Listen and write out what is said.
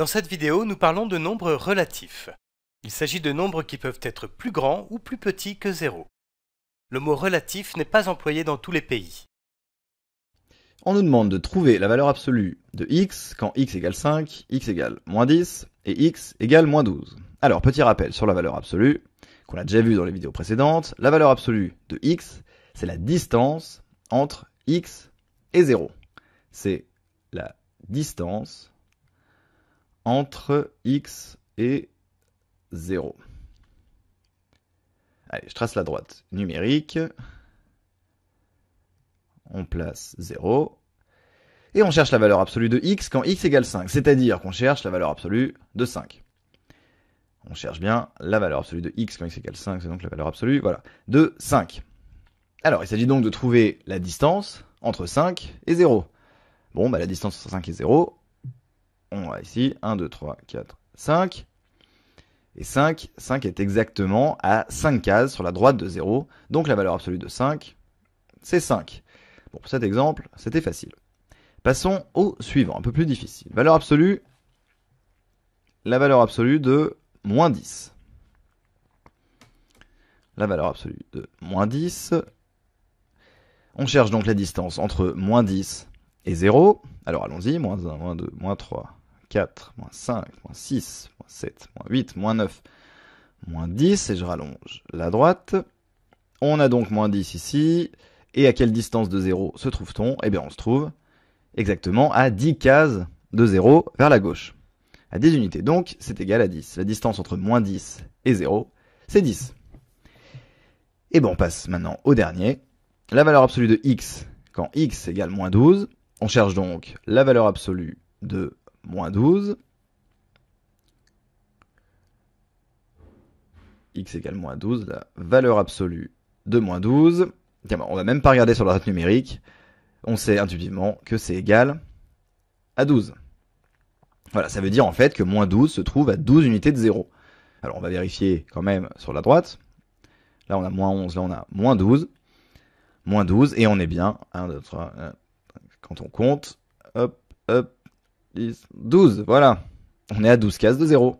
Dans cette vidéo, nous parlons de nombres relatifs. Il s'agit de nombres qui peuvent être plus grands ou plus petits que 0. Le mot relatif n'est pas employé dans tous les pays. On nous demande de trouver la valeur absolue de x quand x égale 5, x égale moins 10 et x égale moins 12. Alors, petit rappel sur la valeur absolue, qu'on a déjà vu dans les vidéos précédentes, la valeur absolue de x, c'est la distance entre x et 0. C'est la distance entre x et 0. Allez, je trace la droite numérique. On place 0. Et on cherche la valeur absolue de x quand x égale 5, c'est-à-dire qu'on cherche la valeur absolue de 5. On cherche bien la valeur absolue de x quand x égale 5, c'est donc la valeur absolue, voilà, de 5. Alors, il s'agit donc de trouver la distance entre 5 et 0. Bon, bah, la distance entre 5 et 0, on a ici 1, 2, 3, 4, 5. Et 5, 5 est exactement à 5 cases sur la droite de 0. Donc la valeur absolue de 5, c'est 5. Bon, pour cet exemple, c'était facile. Passons au suivant, un peu plus difficile. Valeur absolue, la valeur absolue de moins 10. La valeur absolue de moins 10. On cherche donc la distance entre moins 10 et 0. Alors allons-y, moins 1, moins 2, moins 3, 4, moins 5, moins 6, moins 7, moins 8, moins 9, moins 10, et je rallonge la droite. On a donc moins 10 ici, et à quelle distance de 0 se trouve-t-on Eh bien on se trouve exactement à 10 cases de 0 vers la gauche. À 10 unités, donc c'est égal à 10. La distance entre moins 10 et 0, c'est 10. Et bon, on passe maintenant au dernier. La valeur absolue de x quand x égale moins 12, on cherche donc la valeur absolue de moins 12. x égale moins 12, la valeur absolue de moins 12. Tiens, on va même pas regarder sur la droite numérique. On sait intuitivement que c'est égal à 12. Voilà, ça veut dire en fait que moins 12 se trouve à 12 unités de 0. Alors on va vérifier quand même sur la droite. Là on a moins 11, là on a moins 12. Moins 12, et on est bien, 1, 2, 3, quand on compte, hop, hop, 10, 12, voilà. On est à 12 cases de 0.